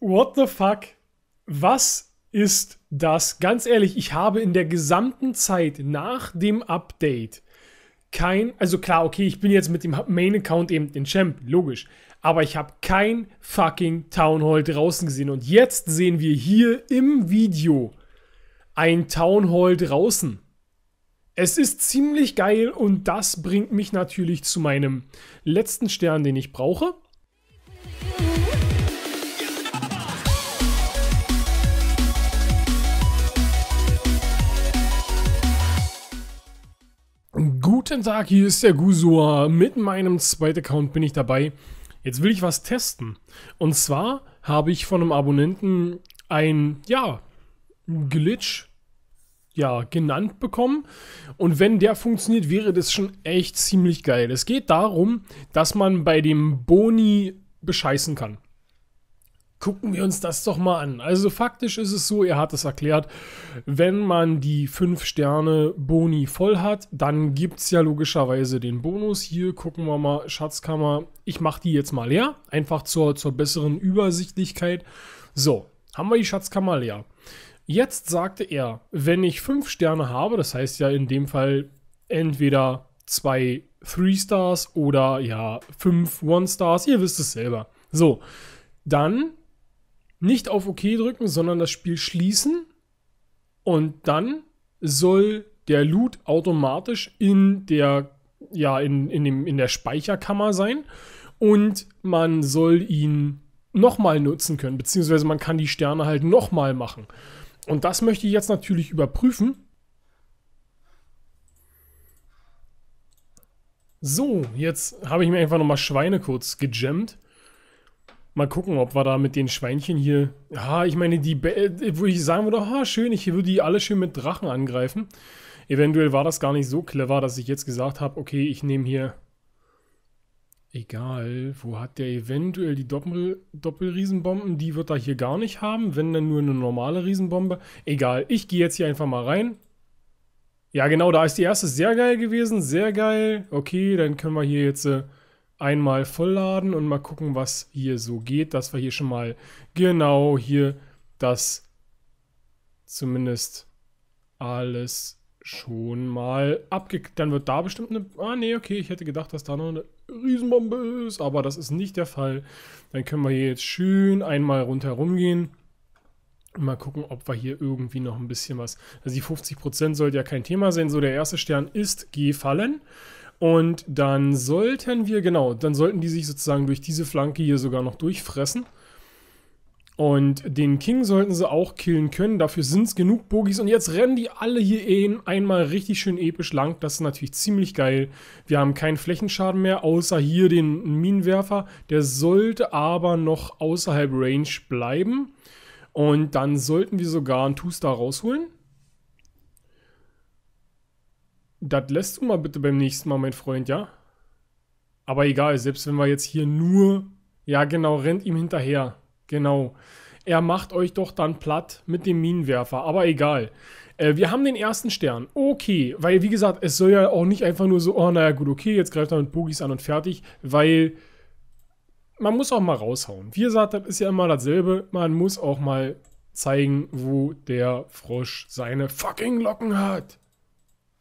What the fuck? Was ist das? Ganz ehrlich, ich habe in der gesamten Zeit nach dem Update kein, also klar, okay, ich bin jetzt mit dem Main-Account eben den Champ, logisch. Aber ich habe kein fucking Town Hall draußen gesehen. Und jetzt sehen wir hier im Video ein Town Hall draußen. Es ist ziemlich geil und das bringt mich natürlich zu meinem letzten Stern, den ich brauche. guten Tag, hier ist der Gusua. Mit meinem zweiten Account bin ich dabei. Jetzt will ich was testen. Und zwar habe ich von einem Abonnenten ein, ja, Glitch, ja, genannt bekommen. Und wenn der funktioniert, wäre das schon echt ziemlich geil. Es geht darum, dass man bei dem Boni bescheißen kann gucken wir uns das doch mal an. Also faktisch ist es so, er hat es erklärt, wenn man die 5 Sterne Boni voll hat, dann gibt es ja logischerweise den Bonus. Hier gucken wir mal, Schatzkammer, ich mache die jetzt mal leer, einfach zur, zur besseren Übersichtlichkeit. So, haben wir die Schatzkammer leer. Jetzt sagte er, wenn ich 5 Sterne habe, das heißt ja in dem Fall entweder 2 3 Stars oder ja 5 1 Stars, ihr wisst es selber. So, dann nicht auf OK drücken, sondern das Spiel schließen. Und dann soll der Loot automatisch in der, ja, in, in, dem, in der Speicherkammer sein. Und man soll ihn nochmal nutzen können, beziehungsweise man kann die Sterne halt nochmal machen. Und das möchte ich jetzt natürlich überprüfen. So, jetzt habe ich mir einfach nochmal Schweine kurz gejammt. Mal gucken, ob wir da mit den Schweinchen hier. Ja, ich meine, die äh, würde ich sagen würde, ha, schön, ich würde die alle schön mit Drachen angreifen. Eventuell war das gar nicht so clever, dass ich jetzt gesagt habe, okay, ich nehme hier. Egal, wo hat der eventuell die Doppel Doppelriesenbomben? Die wird er hier gar nicht haben, wenn dann nur eine normale Riesenbombe. Egal, ich gehe jetzt hier einfach mal rein. Ja, genau, da ist die erste sehr geil gewesen, sehr geil. Okay, dann können wir hier jetzt. Äh, einmal vollladen und mal gucken, was hier so geht, dass wir hier schon mal genau hier das zumindest alles schon mal abge... Dann wird da bestimmt eine... Ah, nee, okay, ich hätte gedacht, dass da noch eine Riesenbombe ist, aber das ist nicht der Fall. Dann können wir hier jetzt schön einmal rundherum gehen. Mal gucken, ob wir hier irgendwie noch ein bisschen was... Also die 50% sollte ja kein Thema sein. So, der erste Stern ist gefallen. Und dann sollten wir, genau, dann sollten die sich sozusagen durch diese Flanke hier sogar noch durchfressen. Und den King sollten sie auch killen können. Dafür sind es genug Bogies. Und jetzt rennen die alle hier in einmal richtig schön episch lang. Das ist natürlich ziemlich geil. Wir haben keinen Flächenschaden mehr, außer hier den Minenwerfer. Der sollte aber noch außerhalb Range bleiben. Und dann sollten wir sogar einen Two-Star rausholen. Das lässt du mal bitte beim nächsten Mal, mein Freund, ja? Aber egal, selbst wenn wir jetzt hier nur. Ja, genau, rennt ihm hinterher. Genau. Er macht euch doch dann platt mit dem Minenwerfer. Aber egal. Äh, wir haben den ersten Stern. Okay. Weil, wie gesagt, es soll ja auch nicht einfach nur so, oh, naja, gut, okay, jetzt greift er mit Bogis an und fertig. Weil man muss auch mal raushauen. Wie gesagt, das ist ja immer dasselbe. Man muss auch mal zeigen, wo der Frosch seine fucking Locken hat.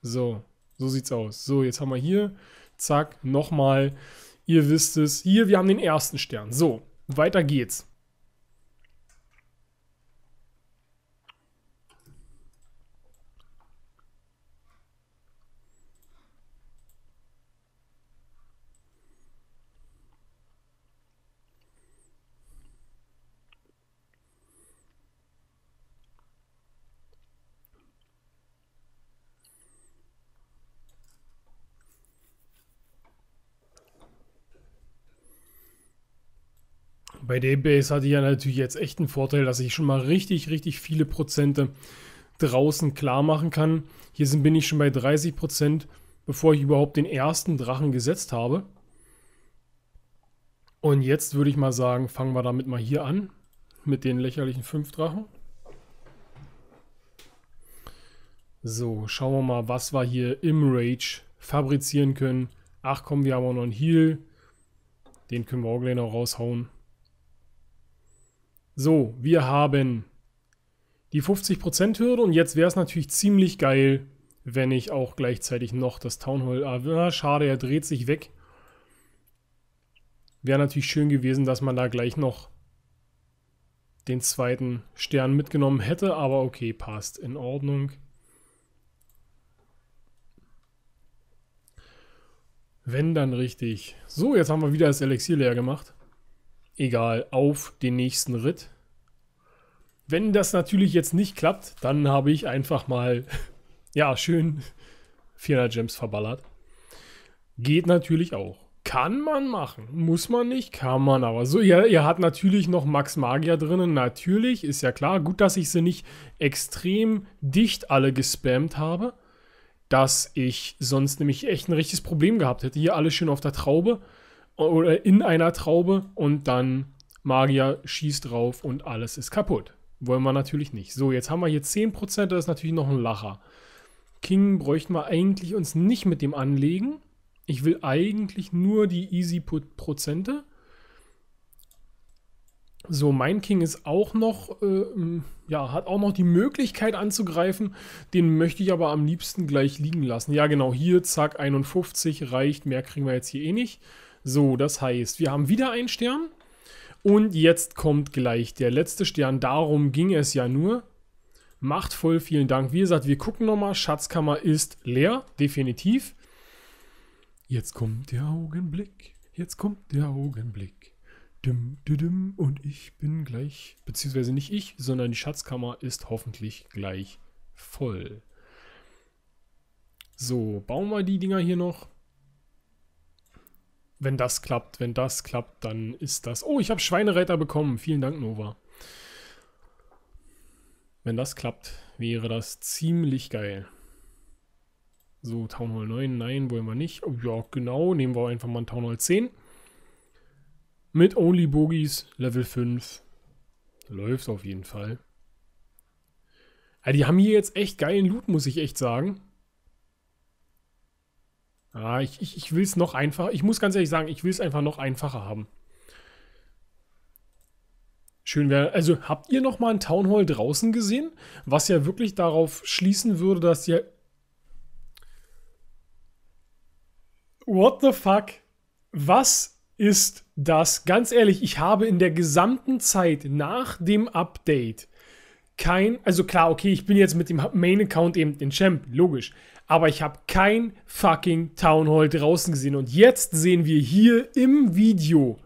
So, so sieht's aus. So, jetzt haben wir hier, zack, nochmal. Ihr wisst es. Hier, wir haben den ersten Stern. So, weiter geht's. bei Daybase hatte ich ja natürlich jetzt echt einen Vorteil, dass ich schon mal richtig, richtig viele Prozente draußen klar machen kann. Hier sind, bin ich schon bei 30 Prozent, bevor ich überhaupt den ersten Drachen gesetzt habe. Und jetzt würde ich mal sagen, fangen wir damit mal hier an, mit den lächerlichen 5 Drachen. So, schauen wir mal, was wir hier im Rage fabrizieren können. Ach komm, wir haben auch noch einen Heal. Den können wir auch gleich noch raushauen. So, wir haben die 50%-Hürde und jetzt wäre es natürlich ziemlich geil, wenn ich auch gleichzeitig noch das Town Hall... Ah, schade, er dreht sich weg. Wäre natürlich schön gewesen, dass man da gleich noch den zweiten Stern mitgenommen hätte, aber okay, passt in Ordnung. Wenn dann richtig. So, jetzt haben wir wieder das Elixier leer gemacht egal, auf den nächsten Ritt. Wenn das natürlich jetzt nicht klappt, dann habe ich einfach mal, ja, schön 400 Gems verballert. Geht natürlich auch. Kann man machen, muss man nicht, kann man aber. So, ihr, ihr habt natürlich noch Max Magier drinnen, natürlich, ist ja klar. Gut, dass ich sie nicht extrem dicht alle gespammt habe, dass ich sonst nämlich echt ein richtiges Problem gehabt hätte. Hier alles schön auf der Traube oder in einer Traube und dann Magier schießt drauf und alles ist kaputt. Wollen wir natürlich nicht. So, jetzt haben wir hier 10%, das ist natürlich noch ein Lacher. King bräuchten wir eigentlich uns nicht mit dem anlegen. Ich will eigentlich nur die Easy Prozente. So, mein King ist auch noch, äh, ja, hat auch noch die Möglichkeit anzugreifen. Den möchte ich aber am liebsten gleich liegen lassen. Ja, genau, hier, zack, 51 reicht. Mehr kriegen wir jetzt hier eh nicht. So, das heißt, wir haben wieder einen Stern. Und jetzt kommt gleich der letzte Stern. Darum ging es ja nur. Macht voll, vielen Dank. Wie gesagt, wir gucken nochmal. Schatzkammer ist leer, definitiv. Jetzt kommt der Augenblick. Jetzt kommt der Augenblick. Dim, dim, und ich bin gleich, beziehungsweise nicht ich, sondern die Schatzkammer ist hoffentlich gleich voll. So, bauen wir die Dinger hier noch wenn das klappt, wenn das klappt, dann ist das. Oh, ich habe Schweinereiter bekommen. Vielen Dank, Nova. Wenn das klappt, wäre das ziemlich geil. So, Town Hall 9, nein, wollen wir nicht. Oh, ja, genau, nehmen wir einfach mal ein Town Hall 10. Mit Only Bogies, Level 5. Läuft auf jeden Fall. Ja, die haben hier jetzt echt geilen Loot, muss ich echt sagen. Ah, ich, ich, ich will es noch einfacher. Ich muss ganz ehrlich sagen, ich will es einfach noch einfacher haben. Schön wäre. Also habt ihr noch mal ein Town Hall draußen gesehen, was ja wirklich darauf schließen würde, dass ihr What the fuck? Was ist das? Ganz ehrlich, ich habe in der gesamten Zeit nach dem Update kein, also klar, okay, ich bin jetzt mit dem Main-Account eben den Champ, logisch. Aber ich habe kein fucking Town Hall draußen gesehen. Und jetzt sehen wir hier im Video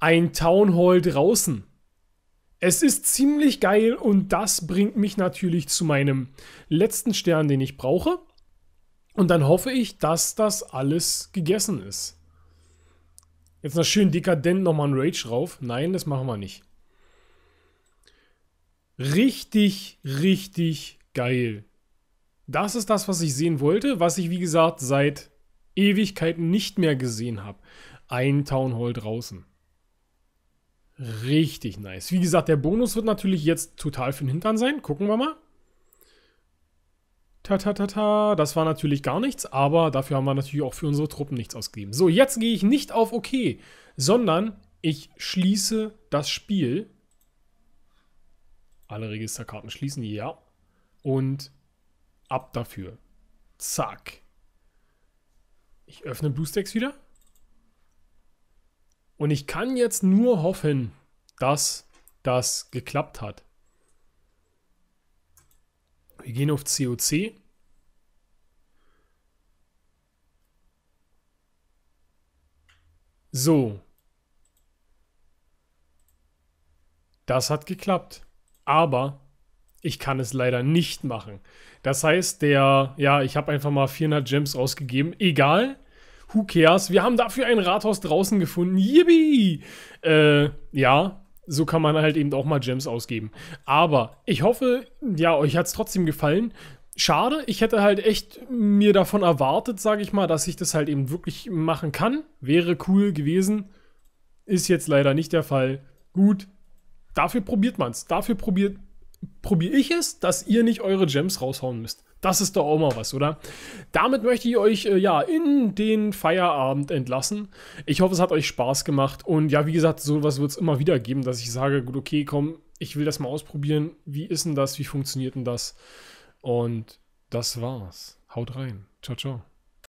ein Town Hall draußen. Es ist ziemlich geil und das bringt mich natürlich zu meinem letzten Stern, den ich brauche. Und dann hoffe ich, dass das alles gegessen ist. Jetzt noch schön dekadent nochmal ein Rage drauf. Nein, das machen wir nicht richtig, richtig geil. Das ist das, was ich sehen wollte, was ich, wie gesagt, seit Ewigkeiten nicht mehr gesehen habe. Ein Town Hall draußen. Richtig nice. Wie gesagt, der Bonus wird natürlich jetzt total für den Hintern sein. Gucken wir mal. Ta, ta, ta, ta. Das war natürlich gar nichts, aber dafür haben wir natürlich auch für unsere Truppen nichts ausgegeben. So, jetzt gehe ich nicht auf OK, sondern ich schließe das Spiel alle Registerkarten schließen, ja. Und ab dafür. Zack. Ich öffne BlueStacks wieder. Und ich kann jetzt nur hoffen, dass das geklappt hat. Wir gehen auf COC. So. Das hat geklappt aber ich kann es leider nicht machen. Das heißt, der, ja, ich habe einfach mal 400 Gems ausgegeben. Egal, who cares? Wir haben dafür ein Rathaus draußen gefunden. Yippie! Äh, ja, so kann man halt eben auch mal Gems ausgeben. Aber ich hoffe, ja, euch hat es trotzdem gefallen. Schade, ich hätte halt echt mir davon erwartet, sage ich mal, dass ich das halt eben wirklich machen kann. Wäre cool gewesen. Ist jetzt leider nicht der Fall. Gut, dafür probiert man es. Dafür probiert probiere ich es, dass ihr nicht eure Gems raushauen müsst. Das ist doch auch mal was, oder? Damit möchte ich euch äh, ja in den Feierabend entlassen. Ich hoffe, es hat euch Spaß gemacht. Und ja, wie gesagt, sowas wird es immer wieder geben, dass ich sage, gut, okay, komm, ich will das mal ausprobieren. Wie ist denn das? Wie funktioniert denn das? Und das war's. Haut rein. Ciao, ciao.